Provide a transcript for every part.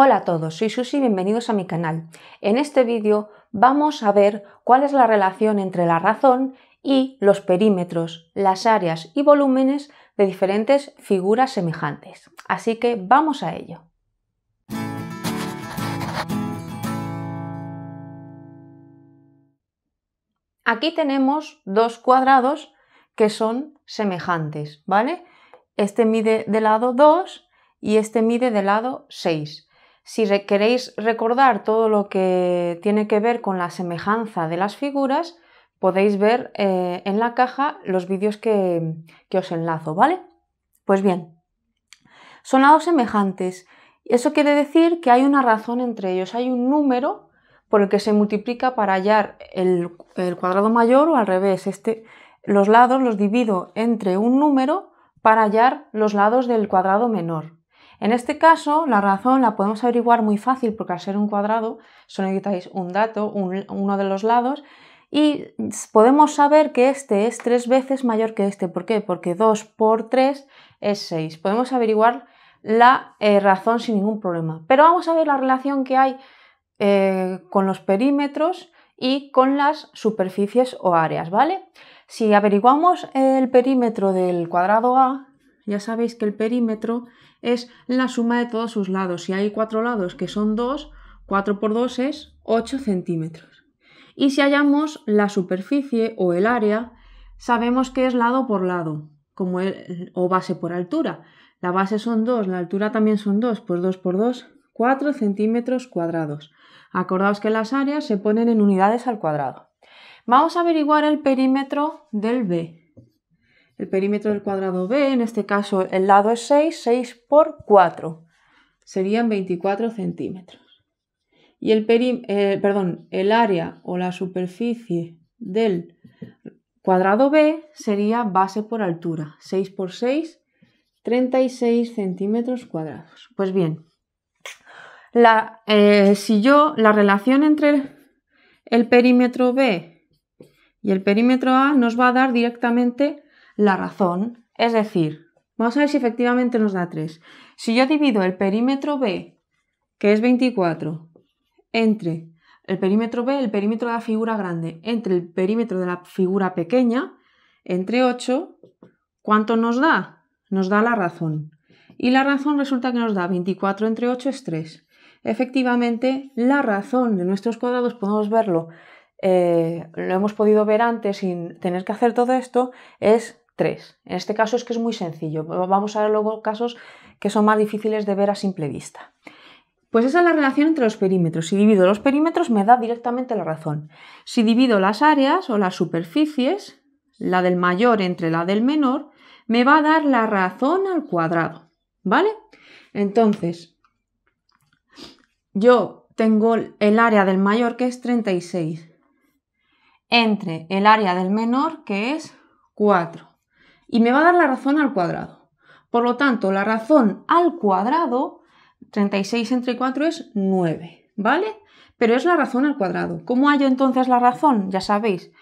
Hola a todos, soy Susi y bienvenidos a mi canal. En este vídeo vamos a ver cuál es la relación entre la razón y los perímetros, las áreas y volúmenes de diferentes figuras semejantes. Así que vamos a ello. Aquí tenemos dos cuadrados que son semejantes, ¿vale? Este mide de lado 2 y este mide de lado 6. Si queréis recordar todo lo que tiene que ver con la semejanza de las figuras, podéis ver eh, en la caja los vídeos que, os enlazo, ¿vale? Pues bien, son lados semejantes. Eso quiere decir que hay una razón entre ellos, hay un número por el que se multiplica para hallar el, el cuadrado mayor o al revés. Este, los lados los divido entre un número para hallar los lados del cuadrado menor. En este caso, la razón la podemos averiguar muy fácil porque al ser un cuadrado solo necesitáis un dato, uno de los lados, y podemos saber que este es tres veces mayor que este. ¿Por qué? Porque 2 por 3 es 6. Podemos averiguar la eh, razón sin ningún problema. Pero vamos a ver la relación que hay eh, con los perímetros y con las superficies o áreas, ¿vale? Si averiguamos el perímetro del cuadrado A, ya sabéis que el perímetro es la suma de todos sus lados. Si hay cuatro lados que son 2, 4 por 2 es 8 centímetros. Y si hallamos la superficie o el área, sabemos que es lado por lado, como o base por altura. La base son 2, la altura también son 2, pues 2 por 2, 4 centímetros cuadrados. Acordaos que las áreas se ponen en unidades al cuadrado. Vamos a averiguar el perímetro del B el perímetro del cuadrado B, en este caso el lado es 6, 6 por 4, serían 24 centímetros. Y el, eh, perdón, el área o la superficie del cuadrado B sería base por altura, 6 por 6, 36 centímetros cuadrados. Pues bien, la, eh, si yo la relación entre el perímetro B y el perímetro A nos va a dar directamente la razón. Es decir, vamos a ver si efectivamente nos da 3. Si yo divido el perímetro B, que es 24, entre el perímetro B, el perímetro de la figura grande, entre el perímetro de la figura pequeña, entre 8, ¿cuánto nos da? Nos da la razón. Y la razón resulta que nos da 24 entre 8 es 3. Efectivamente, la razón de nuestros cuadrados podemos verlo, eh, lo hemos podido ver antes sin tener que hacer todo esto, es tres. En este caso es que es muy sencillo. Vamos a ver luego casos que son más difíciles de ver a simple vista. Pues esa es la relación entre los perímetros. Si divido los perímetros me da directamente la razón. Si divido las áreas o las superficies, la del mayor entre la del menor, me va a dar la razón al cuadrado. ¿Vale? Entonces, yo tengo el área del mayor que es 36 entre el área del menor que es 4 y me va a dar la razón al cuadrado. Por lo tanto, la razón al cuadrado, 36 entre 4 es 9, ¿vale? Pero es la razón al cuadrado. ¿Cómo hallo entonces la razón? Ya sabéis,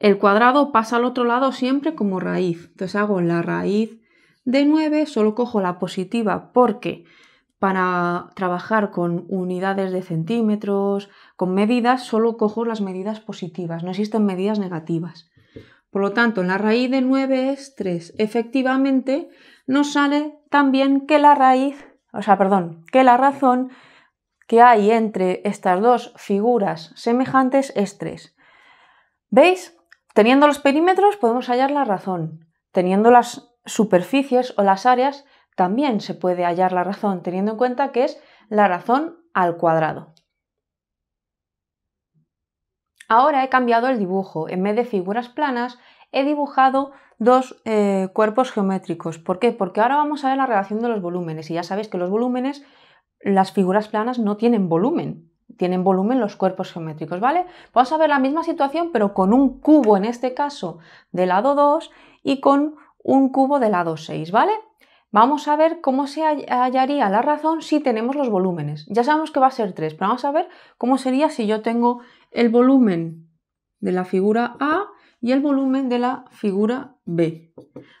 el cuadrado pasa al otro lado siempre como raíz. Entonces hago la raíz de 9, solo cojo la positiva porque para trabajar con unidades de centímetros, con medidas, solo cojo las medidas positivas, no existen medidas negativas. Por lo tanto, la raíz de 9 es 3. Efectivamente, nos sale también que la raíz, o perdón, que la razón que hay entre estas dos figuras semejantes es 3. ¿Veis? Teniendo los perímetros podemos hallar la razón. Teniendo las superficies o las áreas también se puede hallar la razón, teniendo en cuenta que es la razón al cuadrado. Ahora he cambiado el dibujo. En vez de figuras planas, he dibujado dos eh, cuerpos geométricos. ¿Por qué? Porque ahora vamos a ver la relación de los volúmenes. Y ya sabéis que los volúmenes, las figuras planas no tienen volumen. Tienen volumen los cuerpos geométricos, ¿vale? Vamos a ver la misma situación, pero con un cubo, en este caso, de lado 2 y con un cubo de lado 6, ¿vale? Vamos a ver cómo se hallaría la razón si tenemos los volúmenes. Ya sabemos que va a ser 3, pero vamos a ver cómo sería si yo tengo el volumen de la figura A y el volumen de la figura B.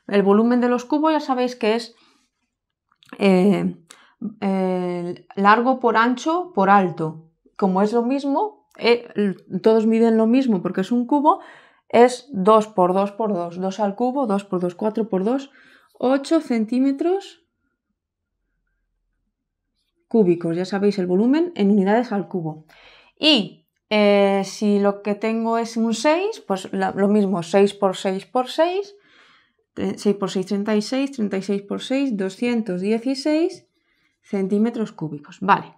El volumen de los cubos ya sabéis que es eh, eh, largo por ancho por alto. Como es lo mismo, eh, todos miden lo mismo porque es un cubo, es 2 por 2 por 2, 2 al cubo, 2 por 2, 4 por 2, 8 centímetros cúbicos. Ya sabéis el volumen en unidades al cubo. Y eh, si lo que tengo es un 6, pues lo mismo, 6 por 6 por 6, 6 por 6, 36, 36 por 6, 216 centímetros cúbicos. Vale,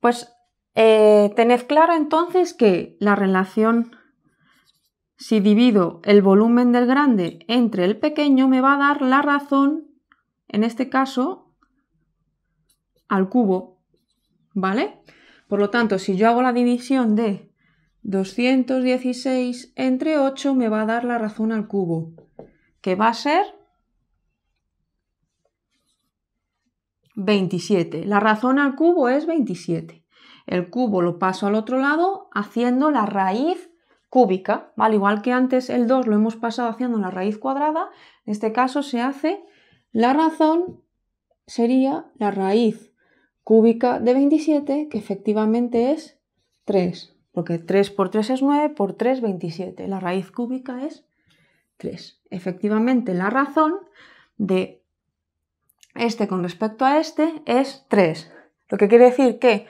pues eh, tened claro entonces que la relación, si divido el volumen del grande entre el pequeño, me va a dar la razón, en este caso, al cubo, ¿vale? Por lo tanto, si yo hago la división de 216 entre 8, me va a dar la razón al cubo, que va a ser 27. La razón al cubo es 27. El cubo lo paso al otro lado haciendo la raíz cúbica, Igual que antes el 2 lo hemos pasado haciendo la raíz cuadrada, en este caso se hace la razón sería la raíz cúbica de 27, que efectivamente es 3, porque 3 por 3 es 9, por 3 27. La raíz cúbica es 3. Efectivamente, la razón de este con respecto a este es 3. Lo que quiere decir que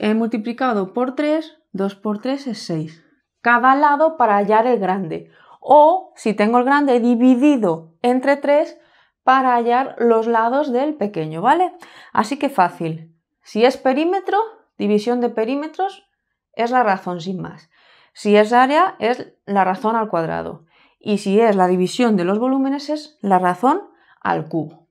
he multiplicado por 3, 2 por 3 es 6. Cada lado para hallar el grande. O si tengo el grande dividido entre 3 para hallar los lados del pequeño, ¿vale? Así que fácil. Si es perímetro, división de perímetros es la razón sin más. Si es área, es la razón al cuadrado. Y si es la división de los volúmenes, es la razón al cubo.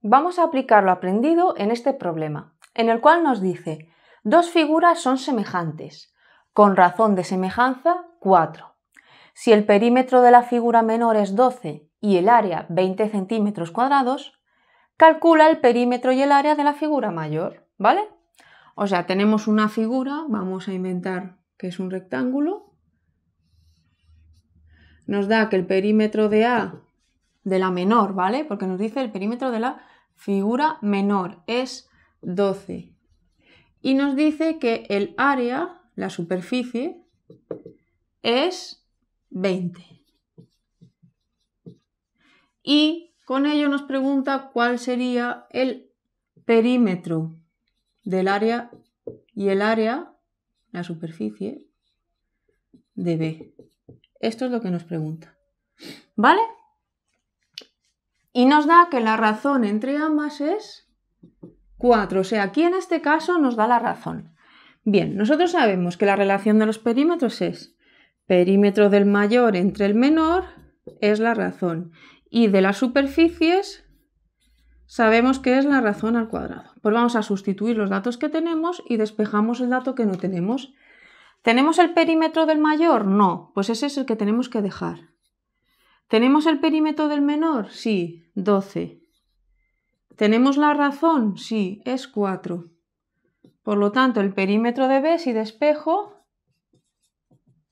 Vamos a aplicar lo aprendido en este problema, en el cual nos dice, dos figuras son semejantes, con razón de semejanza 4. Si el perímetro de la figura menor es 12 y el área 20 centímetros cuadrados, calcula el perímetro y el área de la figura mayor, ¿vale? O sea, tenemos una figura, vamos a inventar que es un rectángulo, nos da que el perímetro de A de la menor, ¿vale? Porque nos dice el perímetro de la figura menor es 12. Y nos dice que el área, la superficie, es 20. Y con ello nos pregunta cuál sería el perímetro del área y el área, la superficie, de B. Esto es lo que nos pregunta. ¿Vale? Y nos da que la razón entre ambas es 4. O sea, aquí en este caso nos da la razón. Bien, nosotros sabemos que la relación de los perímetros es perímetro del mayor entre el menor es la razón y de las superficies sabemos que es la razón al cuadrado. Pues vamos a sustituir los datos que tenemos y despejamos el dato que no tenemos. ¿Tenemos el perímetro del mayor? No, pues ese es el que tenemos que dejar. ¿Tenemos el perímetro del menor? Sí, 12. ¿Tenemos la razón? Sí, es 4. Por lo tanto, el perímetro de B, si despejo,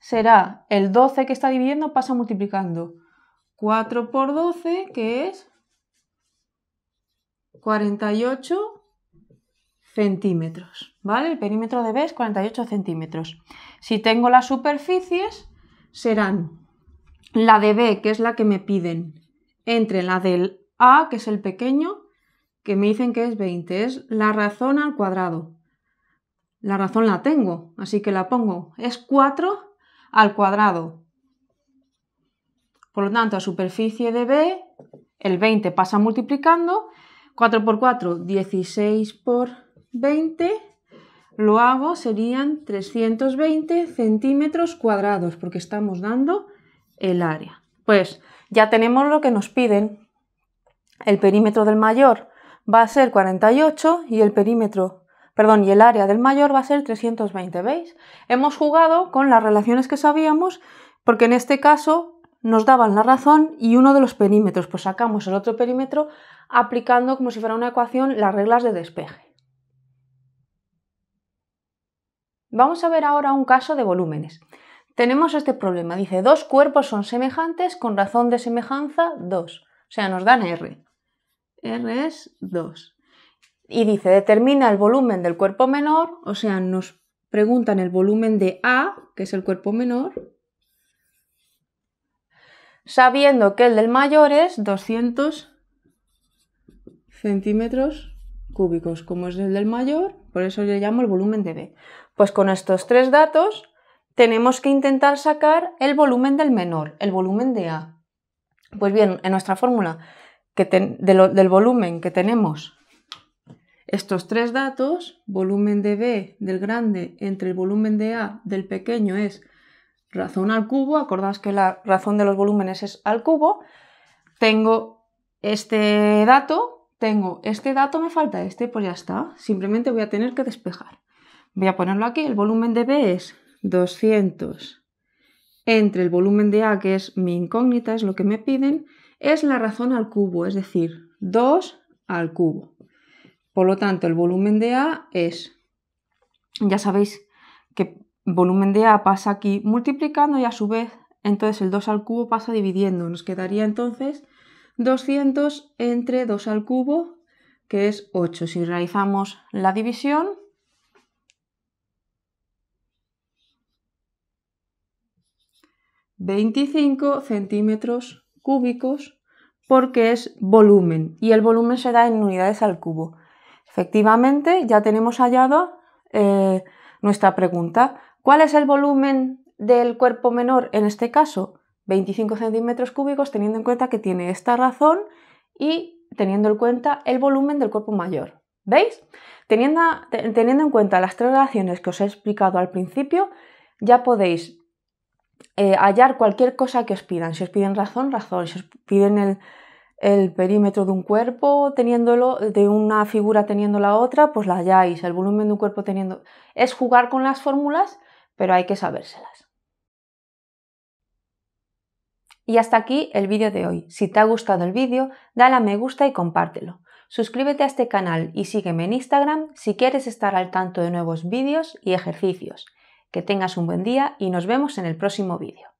será el 12 que está dividiendo pasa multiplicando. 4 por 12, que es 48 centímetros, ¿vale? El perímetro de B es 48 centímetros. Si tengo las superficies, serán la de B, que es la que me piden, entre la del A, que es el pequeño, que me dicen que es 20, es la razón al cuadrado. La razón la tengo, así que la pongo. Es 4 al cuadrado. Por lo tanto, a superficie de B, el 20 pasa multiplicando. 4 por 4, 16 por 20. Lo hago, serían 320 centímetros cuadrados, porque estamos dando el área. Pues ya tenemos lo que nos piden. El perímetro del mayor va a ser 48 y el perímetro perdón, y el área del mayor va a ser 320, ¿veis? Hemos jugado con las relaciones que sabíamos, porque en este caso nos daban la razón y uno de los perímetros, pues sacamos el otro perímetro aplicando como si fuera una ecuación las reglas de despeje. Vamos a ver ahora un caso de volúmenes. Tenemos este problema, dice dos cuerpos son semejantes con razón de semejanza 2, o sea, nos dan R. R es 2. Y dice, determina el volumen del cuerpo menor, o sea, nos preguntan el volumen de A, que es el cuerpo menor, sabiendo que el del mayor es 200 centímetros cúbicos, como es el del mayor, por eso le llamo el volumen de B. Pues con estos tres datos tenemos que intentar sacar el volumen del menor, el volumen de A. Pues bien, en nuestra fórmula que del volumen que tenemos estos tres datos, volumen de B del grande entre el volumen de A del pequeño es razón al cubo, acordaos que la razón de los volúmenes es al cubo, tengo este dato, tengo este dato, me falta este, pues ya está, simplemente voy a tener que despejar. Voy a ponerlo aquí, el volumen de B es 200 entre el volumen de A, que es mi incógnita, es lo que me piden, es la razón al cubo, es decir, 2 al cubo. Por lo tanto, el volumen de A es, ya sabéis que volumen de A pasa aquí multiplicando y a su vez, entonces el 2 al cubo pasa dividiendo. Nos quedaría entonces 200 entre 2 al cubo, que es 8. Si realizamos la división, ...25 centímetros cúbicos... ...porque es volumen... ...y el volumen se da en unidades al cubo... Efectivamente, ya tenemos hallado eh, nuestra pregunta. ¿Cuál es el volumen del cuerpo menor en este caso? 25 centímetros cúbicos, teniendo en cuenta que tiene esta razón y teniendo en cuenta el volumen del cuerpo mayor. ¿Veis? Teniendo, teniendo en cuenta las tres relaciones que os he explicado al principio, ya podéis eh, hallar cualquier cosa que os pidan. Si os piden razón, razón. Si os piden el, el perímetro de un cuerpo teniéndolo, de una figura teniendo la otra, pues la halláis, el volumen de un cuerpo teniendo. Es jugar con las fórmulas, pero hay que sabérselas. Y hasta aquí el vídeo de hoy. Si te ha gustado el vídeo, dale a me gusta y compártelo. Suscríbete a este canal y sígueme en Instagram si quieres estar al tanto de nuevos vídeos y ejercicios. Que tengas un buen día y nos vemos en el próximo vídeo.